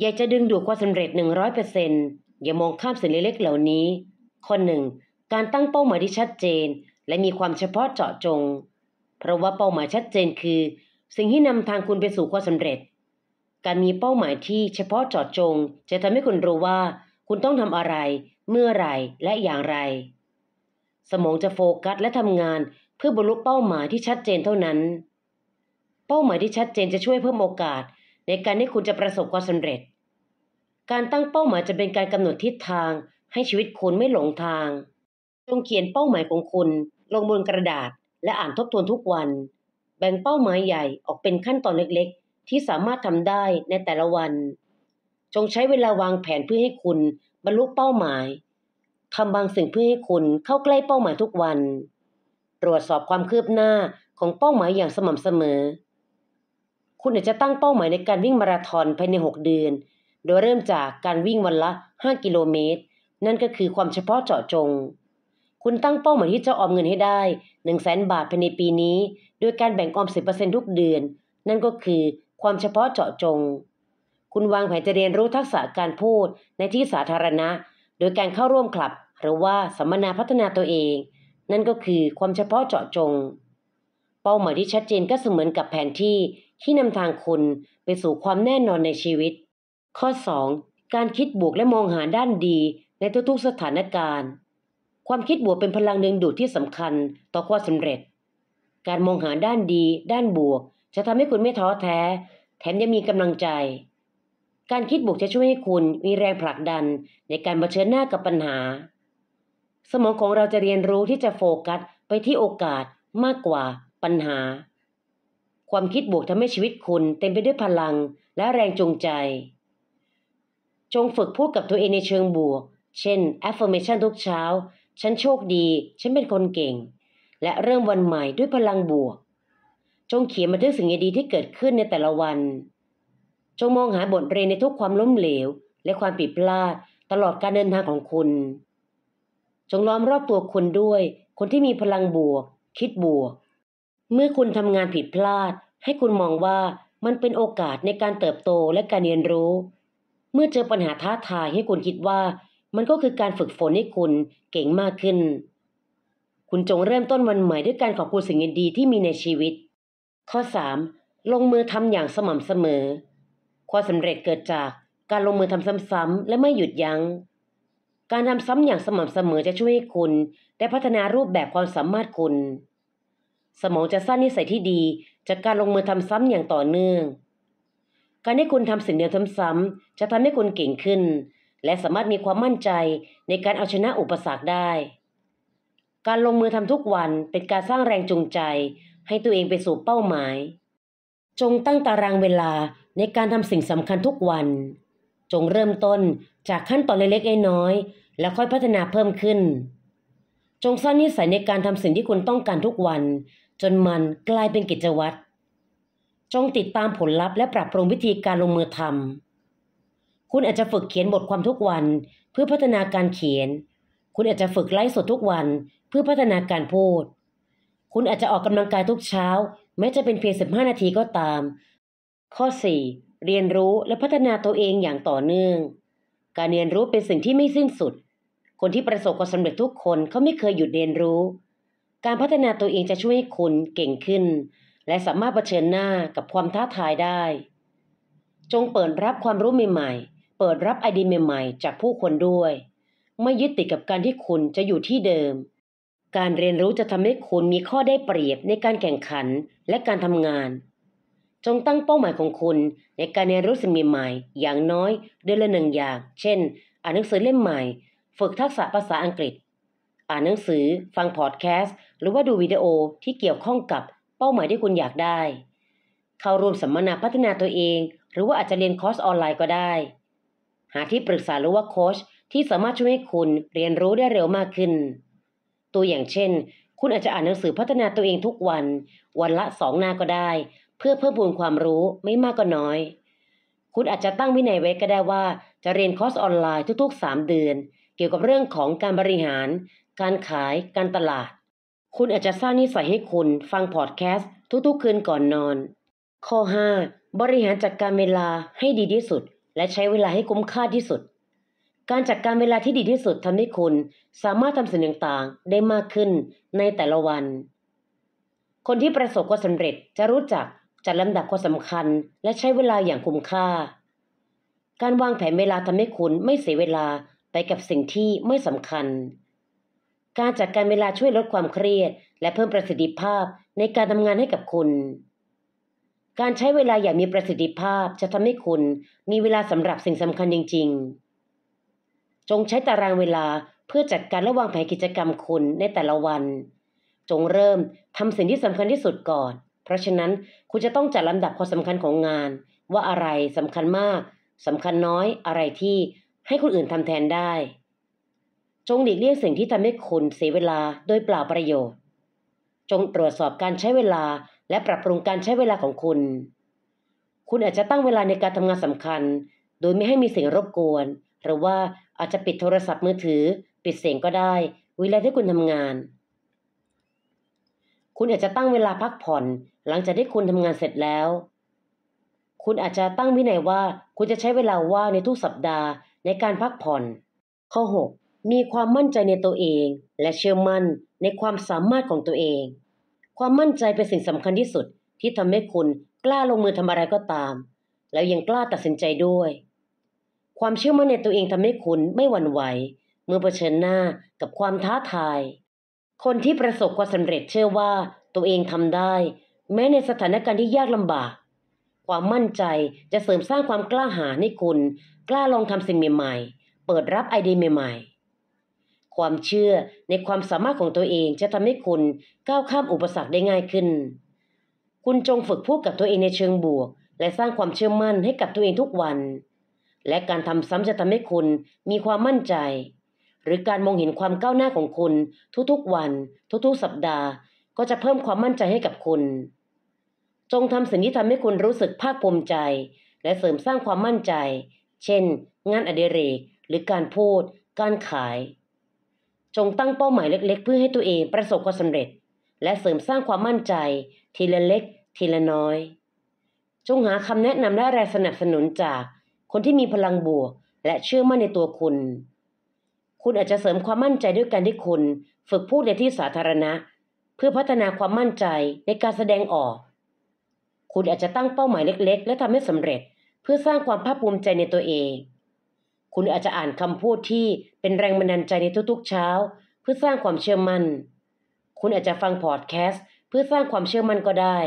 อยากจะดึงดูดความสำเร็จ 100%อย่ามองข้ามสิ่งเล็กๆเหล่านี้ข้อหนึ่ง การตั้งเป้าหมายที่ชัดเจน และมีความเฉพาะเจาะจง เพราะว่าเป้าหมายชัดเจนคือ สิ่งที่นำทางคุณไปสู่ความสำเร็จ การมีเป้าหมายที่เฉพาะเจาะจง จะทำให้คุณรู้ว่าคุณต้องทำอะไร เมื่อไรและอย่างไร สมองจะโฟกัสและทำงานเพื่อบรรลุเป้าหมายที่ชัดเจนเท่านั้น เป้าหมายที่ชัดเจนจะช่วยเพิ่มโอกาสในการที่คุณจะประสบความสำเร็จ การตั้งเป้าหมายจะเป็นการกำหนดทิศทางให้ชีวิตคุณไม่หลงทาง จงเขียนเป้าหมายของคุณ ลงบนกระดาษและอ่านทบทวนทุกวัน แบ่งเป้าหมายใหญ่ออกเป็นขั้นตอนเล็กๆ ที่สามารถทำได้ในแต่ละวัน จงใช้เวลาวางแผนเพื่อให้คุณ บรรลุเป้าหมายทำบางสิ่งเพื่อให้คุณเข้าใกล้เป้าหมายทุกวัน ตรวจสอบความคืบหน้าของเป้าหมายอย่างสม่ำเสมอคุณอาจจะตั้งเป้าหมายในการวิ่งมาราธอนภายใน 6 เดือน โดยเริ่มจากการวิ่งวันละ 5กิโลเมตร นั่นก็คือความเฉพาะเจาะจง คุณตั้งเป้าหมายที่จะออมเงินให้ได้1 0 0 0 0แบาทภายในปีนี้ โดยการแบ่งออม10%ทุกเดือน นั่นก็คือความเฉพาะเจาะจง คุณวางแผนจะเรียนรู้ทักษะการพูดในที่สาธารณะ โดยการเข้าร่วมคลับหรือว่าสัมมนาพัฒนาตัวเอง นั่นก็คือความเฉพาะเจาะจง เป้าหมายที่ชัดเจนก็เสมือนกับแผนที่ที่นำทางคุณไปสู่ความแน่นอนในชีวิต ข้อ 2. การคิดบวกและมองหาด้านดี ในทุกๆสถานการณ์ ความคิดบวกเป็นพลังดึงดูดที่สำคัญ ต่อความสำเร็จ การมองหาด้านดี ด้านบวก จะทำให้คุณไม่ท้อแท้ แถมยังมีกำลังใจ การคิดบวกจะช่วยให้คุณมีแรงผลักดันในการเผชิญหน้ากับปัญหา สมองของเราจะเรียนรู้ที่จะโฟกัสไปที่โอกาสมากกว่าปัญหาความคิดบวกทำให้ชีวิตคุณเต็มไปด้วยพลังและแรงจูงใจ จงฝึกพูดกับตัวเองในเชิงบวก เช่น affirmation ทุกเช้า ฉันโชคดี ฉันเป็นคนเก่ง และเริ่มวันใหม่ด้วยพลังบวก จงเขียนบันทึกสิ่งดีที่เกิดขึ้นในแต่ละวัน จงมองหาบทเรียนในทุกความล้มเหลว และความผิดพลาด ตลอดการเดินทางของคุณ จงล้อมรอบตัวคุณด้วย คนที่มีพลังบวก คิดบวกเมื่อคุณทำงานผิดพลาด ให้คุณมองว่ามันเป็นโอกาสในการเติบโตและการเรียนรู้ เมื่อเจอปัญหาท้าทายให้คุณคิดว่า มันก็คือการฝึกฝนให้คุณเก่งมากขึ้น คุณจงเริ่มต้นวันใหม่ด้วยการขอบคุณสิ่งดีที่มีในชีวิต ข้อ 3. ลงมือทำอย่างสม่ำเสมอ ความสำเร็จเกิดจากการลงมือทำซ้ำๆและไม่หยุดยัง้ง การทำซ้ำอย่างสม่ำเสมอจะช่วยให้คุณ ได้พัฒนารูปแบบความสามารถคุณสมองจะสร้างนิสัยที่ดีจากการลงมือทำซ้ำอย่างต่อเนื่อง การให้คุณทำสิ่งเดียวซ้ำๆจะทำให้คุณเก่งขึ้น และสามารถมีความมั่นใจในการเอาชนะอุปสรรคได้ การลงมือทำทุกวันเป็นการสร้างแรงจูงใจให้ตัวเองไปสู่เป้าหมาย จงตั้งตารางเวลาในการทำสิ่งสำคัญทุกวัน จงเริ่มต้นจากขั้นตอนเล็กๆน้อยๆแล้วค่อยพัฒนาเพิ่มขึ้น จงสร้างนิสัยในการทำสิ่งที่คุณต้องการทุกวันจนมันกลายเป็นกิจวัตร จงติดตามผลลัพธ์และปรับปรุงวิธีการลงมือทำคุณอาจจะฝึกเขียนบทความทุกวัน เพื่อพัฒนาการเขียน คุณอาจจะฝึกไลฟ์สดทุกวันเพื่อพัฒนาการพูด คุณอาจจะออกกำลังกายทุกเช้า แม้จะเป็นเพียง15นาทีก็ตาม ข้อ 4. เรียนรู้และพัฒนาตัวเองอย่างต่อเนื่อง การเรียนรู้เป็นสิ่งที่ไม่สิ้นสุด คนที่ประสบความสำเร็จทุกคนเขาไม่เคยหยุดเรียนรู้การพัฒนาตัวเองจะช่วยให้คุณเก่งขึ้น และสามารถเผชิญหน้ากับความท้าทายได้ จงเปิดรับความรู้ใหม่ๆ เปิดรับไอเดียใหม่ๆ จากผู้คนด้วย ไม่ยึดติดกับการที่คุณจะอยู่ที่เดิม การเรียนรู้จะทำให้คุณมีข้อได้เปรียบในการแข่งขันและการทำงาน จงตั้งเป้าหมายของคุณในการเรียนรู้สิ่งใหม่ๆ อย่างน้อย เดือนละหนึ่งอย่าง เช่น อ่านหนังสือเล่มใหม่ ฝึกทักษะภาษาอังกฤษอ่านหนังสือฟังพอดแคสต์หรือว่าดูวิดีโอที่เกี่ยวข้องกับ เป้าหมายที่คุณอยากได้ เข้าร่วมสัมมนาพัฒนาตัวเอง หรือว่าอาจจะเรียนคอร์สออนไลน์ก็ได้ หาที่ปรึกษาหรือว่าโค้ชที่สามารถช่วยให้คุณเรียนรู้ได้เร็วมากขึ้น ตัวอย่างเช่น คุณอาจจะอ่านหนังสือพัฒนาตัวเองทุกวัน วันละสองหน้าก็ได้ เพื่อเพิ่มพูนความรู้ไม่มากก็น้อย คุณอาจจะตั้งวินัยไว้ก็ได้ว่า จะเรียนคอร์สออนไลน์ทุกๆ3เดือน เกี่ยวกับเรื่องของการบริหารการขายการตลาด คุณอาจจะสร้างนิสัยให้คุณฟังพอดแคสต์ทุกๆคืนก่อนนอน ข้อ5บริหารจัดการเวลาให้ดีที่สุด และใช้เวลาให้คุ้มค่าที่สุด การจัดการเวลาที่ดีที่สุดทำให้คุณสามารถทำสิ่งต่างๆได้มากขึ้นในแต่ละวัน คนที่ประสบความสำเร็จจะรู้จักจัดลำดับความสำคัญ และใช้เวลาอย่างคุ้มค่า การวางแผนเวลาทำให้คุณไม่เสียเวลาไปกับสิ่งที่ไม่สำคัญการจัดการเวลาช่วยลดความเครียด และเพิ่มประสิทธิภาพในการทำงานให้กับคุณ การใช้เวลาอย่างมีประสิทธิภาพจะทำให้คุณ มีเวลาสำหรับสิ่งสำคัญจริงๆ จงใช้ตารางเวลาเพื่อจัดการและวางแผนกิจกรรมคุณในแต่ละวัน จงเริ่มทำสิ่งที่สำคัญที่สุดก่อน เพราะฉะนั้นคุณจะต้องจัดลำดับความสำคัญของงาน ว่าอะไรสำคัญมากสำคัญน้อยอะไรที่ให้คนอื่นทำแทนได้จงหลีกเลี่ยงสิ่งที่ทำให้คุณเสียเวลาโดยเปล่าประโยชน์ จงตรวจสอบการใช้เวลา และปรับปรุงการใช้เวลาของคุณ คุณอาจจะตั้งเวลาในการทำงานสำคัญ โดยไม่ให้มีเสียงรบกวน หรือว่าอาจจะปิดโทรศัพท์มือถือปิดเสียงก็ได้ เวลาที่คุณทำงาน คุณอาจจะตั้งเวลาพักผ่อน หลังจากที่คุณทำงานเสร็จแล้ว คุณอาจจะตั้งวินัยว่า คุณจะใช้เวลาว่างในทุกสัปดาห์ ในการพักผ่อน ข้อ6มีความมั่นใจในตัวเองและเชื่อมั่นในความสามารถของตัวเอง ความมั่นใจเป็นสิ่งสำคัญที่สุดที่ทำให้คุณกล้าลงมือทำอะไรก็ตาม แล้วยังกล้าตัดสินใจด้วย ความเชื่อมั่นในตัวเองทำให้คุณไม่หวั่นไหวเมื่อเผชิญหน้ากับความท้าทาย คนที่ประสบความสำเร็จเชื่อว่าตัวเองทำได้แม้ในสถานการณ์ที่ยากลำบาก ความมั่นใจจะเสริมสร้างความกล้าหาญให้คุณ กล้าลองทำสิ่งใหม่ๆ เปิดรับไอเดียใหม่ๆความเชื่อในความสามารถของตัวเองจะทำให้คุณก้าวข้ามอุปสรรคได้ง่ายขึ้น คุณจงฝึกพูดกับตัวเองในเชิงบวกและสร้างความเชื่อมั่นให้กับตัวเองทุกวัน และการทำซ้ำจะทำให้คุณมีความมั่นใจ หรือการมองเห็นความก้าวหน้าของคุณทุก ๆวัน ทุกๆ สัปดาห์ ก็จะเพิ่มความมั่นใจให้กับคุณ จงทำสิ่งที่ทำให้คุณรู้สึกภาคภูมิใจ และเสริมสร้างความมั่นใจ เช่น งานอดิเรก หรือการพูด การขายจงตั้งเป้าหมายเล็กๆเพื่อให้ตัวเองประสบความสำเร็จ และเสริมสร้างความมั่นใจ ทีละเล็กทีละน้อย จงหาคำแนะนำและแรงสนับสนุนจากคนที่มีพลังบวกและเชื่อมั่นในตัวคุณ คุณอาจจะเสริมความมั่นใจด้วยการที่คุณ ฝึกพูดในที่สาธารณะ เพื่อพัฒนาความมั่นใจในการแสดงออก คุณอาจจะตั้งเป้าหมายเล็ก ๆ และทำให้สำเร็จ เพื่อสร้างความภาคภูมิใจในตัวเองคุณอาจจะอ่านคำพูดที่เป็นแรงบันดาลใจในทุกๆเช้า เพื่อสร้างความเชื่อมัน่น คุณอาจจะฟังพอดแคสต์เพื่อสร้างความเชื่อมั่นก็ได้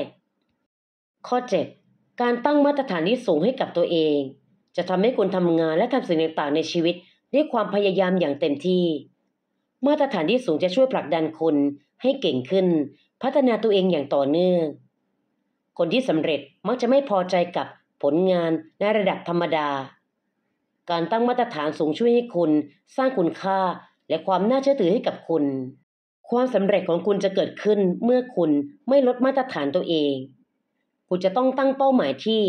ข้อ 7 การตั้งมาตรฐานที่สูงให้กับตัวเอง จะทำให้คุณทำงานและทำสิ่งต่างๆในชีวิตด้วยความพยายามอย่างเต็มที่ มาตรฐานที่สูงจะช่วยผลักดันคุณให้เก่งขึ้น พัฒนาตัวเองอย่างต่อเนื่อง คนที่สำเร็จมักจะไม่พอใจกับผลงานในระดับธรรมดาการตั้งมาตรฐานสูงช่วยให้คุณสร้างคุณค่าและความน่าเชื่อถือให้กับคุณ ความสำเร็จของคุณจะเกิดขึ้นเมื่อคุณไม่ลดมาตรฐานตัวเอง คุณจะต้องตั้งเป้าหมายที่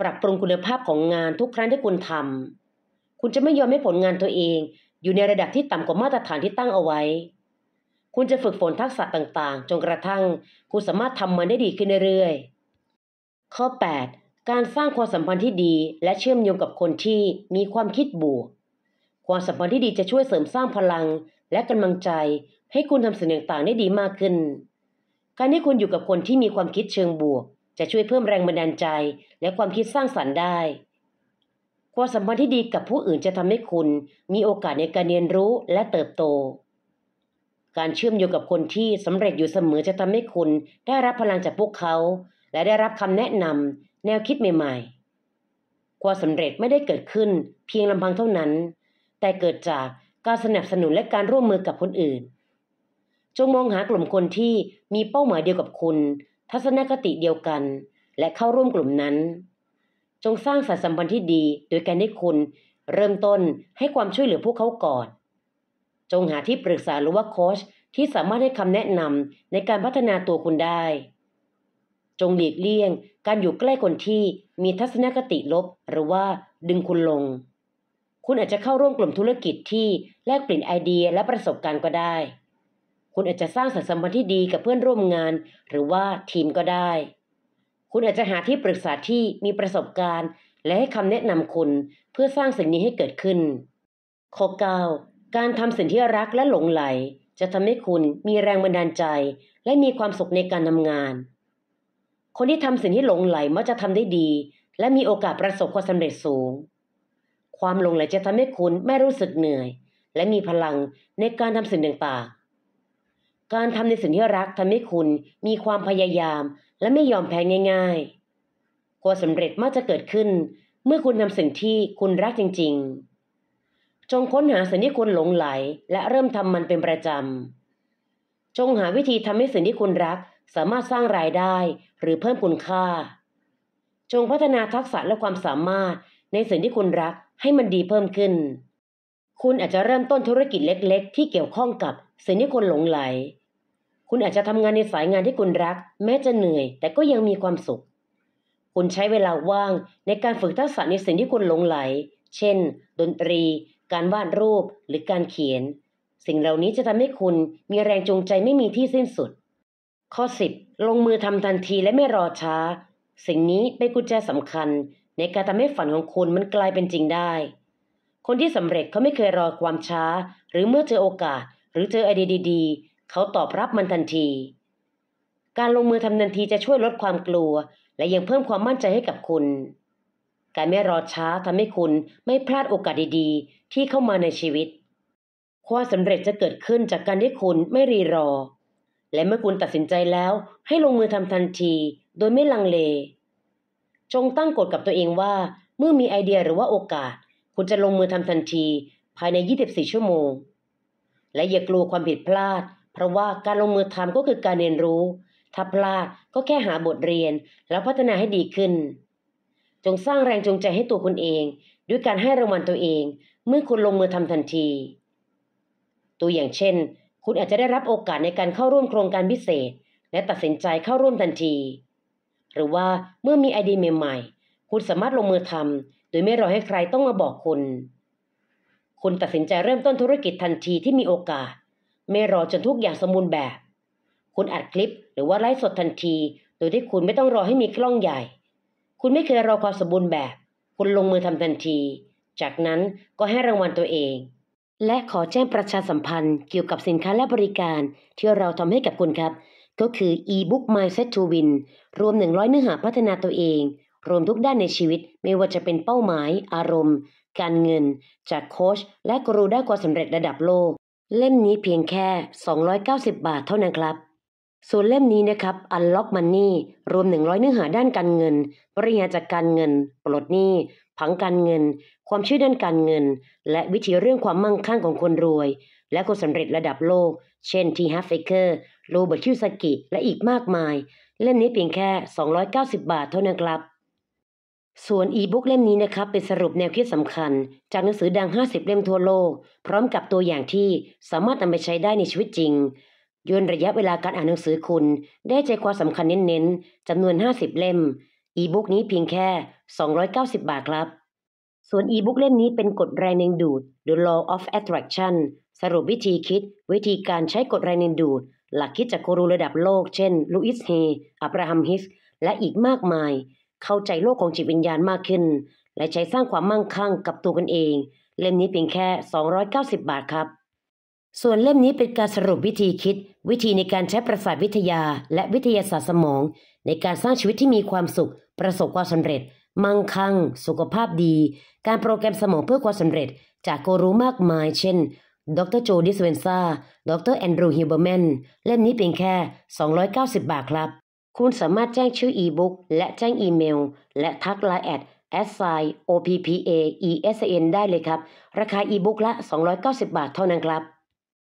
ปรับปรุงคุณภาพของงานทุกครั้งที่คุณทำคุณจะไม่ยอมให้ผลงานตัวเอง อยู่ในระดับที่ต่ำกว่ามาตรฐานที่ตั้งเอาไว้ คุณจะฝึกฝนทักษะต่างๆ จนกระทั่งคุณสามารถทำมันได้ดีขึ้นเรื่อยๆ ข้อ8การสร้างความสัมพันธ์ที่ดีและเชื่อมโยงกับคนที่มีความคิดบวก ความสัมพันธ์ที่ดีจะช่วยเสริมสร้างพลังและกำลังใจ ให้คุณทำสิ่งต่าง ๆ ได้ดีมากขึ้น การที่คุณอยู่กับคนที่มีความคิดเชิงบวกจะช่วยเพิ่มแรงบันดาลใจ และความคิดสร้างสรรค์ได้ ความสัมพันธ์ที่ดีกับผู้อื่นจะทำให้คุณ มีโอกาสในการเรียนรู้และเติบโต การเชื่อมโยงกับคนที่สำเร็จอยู่เสมอจะทำให้คุณได้รับพลังจากพวกเขา และได้รับคำแนะนำแนวคิดใหม่ๆ ความสำเร็จไม่ได้เกิดขึ้นเพียงลำพังเท่านั้น แต่เกิดจากการสนับสนุนและการร่วมมือกับคนอื่น จงมองหากลุ่มคนที่มีเป้าหมายเดียวกับคุณ ทัศนคติเดียวกัน และเข้าร่วมกลุ่มนั้น จงสร้างสายสัมพันธ์ที่ดีโดยการให้คุณ เริ่มต้นให้ความช่วยเหลือพวกเขาก่อน จงหาที่ปรึกษาหรือว่าโค้ชที่สามารถให้คำแนะนำในการพัฒนาตัวคุณได้ จงหลีกเลี่ยงการอยู่ใกล้คนที่มีทัศนคติลบหรือว่า ดึงคุณลง คุณอาจจะเข้าร่วมกลุ่มธุรกิจที่แลกเปลี่ยนไอเดียและประสบการณ์ก็ได้ คุณอาจจะสร้างสัมพันธ์ที่ดีกับเพื่อนร่วมงาน หรือว่าทีมก็ได้ คุณอาจจะหาที่ปรึกษาที่มีประสบการณ์ และให้คำแนะนำคุณ เพื่อสร้างสิ่งนี้ให้เกิดขึ้น ข้อก้าการทำสิ่งที่รักและหลงไหลจะทำให้คุณมีแรงบันดาลใจ และมีความสุขในการทำงานคนที่ทำสิ่งที่หลงไหลมักจะทำได้ดีและมีโอกาสประสบความสำเร็จสูง ความหลงไหลจะทำให้คุณไม่รู้สึกเหนื่อยและมีพลังในการทำสิ่งต่างๆ การทำในสิ่งที่รักทำให้คุณมีความพยายามและไม่ยอมแพ้ง่ายๆ ความสำเร็จมักจะเกิดขึ้นเมื่อคุณทำสิ่งที่คุณรักจริงๆ จงค้นหาสิ่งที่คุณหลงไหลและเริ่มทำมันเป็นประจำ จงหาวิธีทำให้สิ่งที่คุณรักสามารถสร้างรายได้ หรือเพิ่มคุณค่า จงพัฒนาทักษะและความสามารถ ในสิ่งที่คุณรักให้มันดีเพิ่มขึ้น คุณอาจจะเริ่มต้นธุรกิจเล็กๆ ที่เกี่ยวข้องกับสิ่งที่คนหลงไหล คุณอาจจะทำงานในสายงานที่คุณรัก แม้จะเหนื่อย แต่ก็ยังมีความสุข คุณใช้เวลาว่างในการฝึกทักษะในสิ่งที่คุณหลงไหล เช่น ดนตรี การวาดรูปหรือการเขียน สิ่งเหล่านี้จะทำให้คุณมีแรงจูงใจไม่มีที่สิ้นสุดข้อ 10 ลงมือทำทันทีและไม่รอช้า สิ่งนี้เป็นกุญแจสำคัญ ในการทำให้ฝันของคุณมันกลายเป็นจริงได้ คนที่สำเร็จเขาไม่เคยรอความช้า หรือเมื่อเจอโอกาส หรือเจอไอเดียดีๆเขาตอบรับมันทันที การลงมือทำทันทีจะช่วยลดความกลัว และยังเพิ่มความมั่นใจให้กับคุณ การไม่รอช้าทำให้คุณไม่พลาดโอกาสดีๆ ที่เข้ามาในชีวิต ความสำเร็จจะเกิดขึ้นจากการที่คุณไม่รีรอและเมื่อคุณตัดสินใจแล้วให้ลงมือทำทันที โดยไม่ลังเล จงตั้งกฎกับตัวเองว่า เมื่อมีไอเดียหรือว่าโอกาส คุณจะลงมือทำทันทีภายใน 24 ชั่วโมง และอย่ากลัวความผิดพลาด เพราะว่าการลงมือทำก็คือการเรียนรู้ ถ้าพลาดก็แค่หาบทเรียนแล้วพัฒนาให้ดีขึ้น จงสร้างแรงจูงใจให้ตัวคุณเอง ด้วยการให้รางวัลตัวเอง เมื่อคุณลงมือทำทันที ตัวอย่างเช่นคุณอาจจะได้รับโอกาสในการเข้าร่วมโครงการพิเศษ และตัดสินใจเข้าร่วมทันที หรือว่าเมื่อมีไอเดียใหม่ๆ คุณสามารถลงมือทำโดยไม่รอให้ใครต้องมาบอกคุณ คุณตัดสินใจเริ่มต้นธุรกิจทันทีที่มีโอกาส ไม่รอจนทุกอย่างสมบูรณ์แบบ คุณอัดคลิปหรือว่าไลฟ์สดทันที โดยที่คุณไม่ต้องรอให้มีกล้องใหญ่ คุณไม่เคยรอความสมบูรณ์แบบ คุณลงมือทำทันที จากนั้นก็ให้รางวัลตัวเองและขอแจ้งประชาสัมพันธ์เกี่ยวกับสินค้าและบริการที่เราทำให้กับคุณครับ ก็คือ e-book mindset to win รวม 100เนื้อหาพัฒนาตัวเอง รวมทุกด้านในชีวิตไม่ว่าจะเป็นเป้าหมาย อารมณ์ การเงิน จากโค้ชและครูด้านความสำเร็จระดับโลก เล่มนี้เพียงแค่ 290 บาทเท่านั้นครับ ส่วนเล่มนี้นะครับ Unlock Money รวม 100เนื้อหาด้านการเงินบริหารจัดการเงินปลดหนี้ผังการเงิน ความช่วยด้านการเงิน และวิธีเรื่องความมั่งคั่งของคนรวย และคนสำเร็จระดับโลก เช่นทีฮัฟเฟเกอร์โรเบิร์ตคิวสกิและอีกมากมาย เล่มนี้เพียงแค่ 290 บาทเท่านั้นครับ ส่วนอีบุ๊กเล่มนี้นะครับเป็นสรุปแนวคิดสำคัญ จากหนังสือดัง 50 เล่มทั่วโลก พร้อมกับตัวอย่างที่สามารถนำไปใช้ได้ในชีวิตจริงย่นระยะเวลาการอ่านหนังสือคุณ ได้ใจความสำคัญเน้นๆจำนวน50เล่มอีบุ๊กนี้เพียงแค่ 290 บาทครับ ส่วนอีบุ๊กเล่มนี้เป็นกฎแรงดึงดูด The Law of Attraction สรุปวิธีคิด วิธีการใช้กฎแรงดึงดูด หลักคิดจากครูระดับโลกเช่นลูอิสเฮ อับราฮัมฮิส และอีกมากมาย เข้าใจโลกของจิตวิญญาณมากขึ้น และใช้สร้างความมั่งคั่งกับตัวกันเอง เล่มนี้เพียงแค่ 290 บาทครับ ส่วนเล่มนี้เป็นการสรุปวิธีคิด วิธีในการใช้ประสาทวิทยาและวิทยาศาสตร์สมอง ในการสร้างชีวิตที่มีความสุขประสบความสำเร็จ มั่งคั่งสุขภาพดี การโปรแกรมสมองเพื่อความสำเร็จ จากกรูมากมาย เช่น ดร โจ ดิสเวนซาดรแอนดรูฮิลเบอร์แมน เล่มนี้เพียงแค่ 290 บาทครับ คุณสามารถแจ้งชื่ออีบุ๊กและแจ้งอีเมลและทักไลน์แอด s i o p p a e s n ได้เลยครับ ราคาอีบุ๊กละ 290 บาทเท่านั้นครับ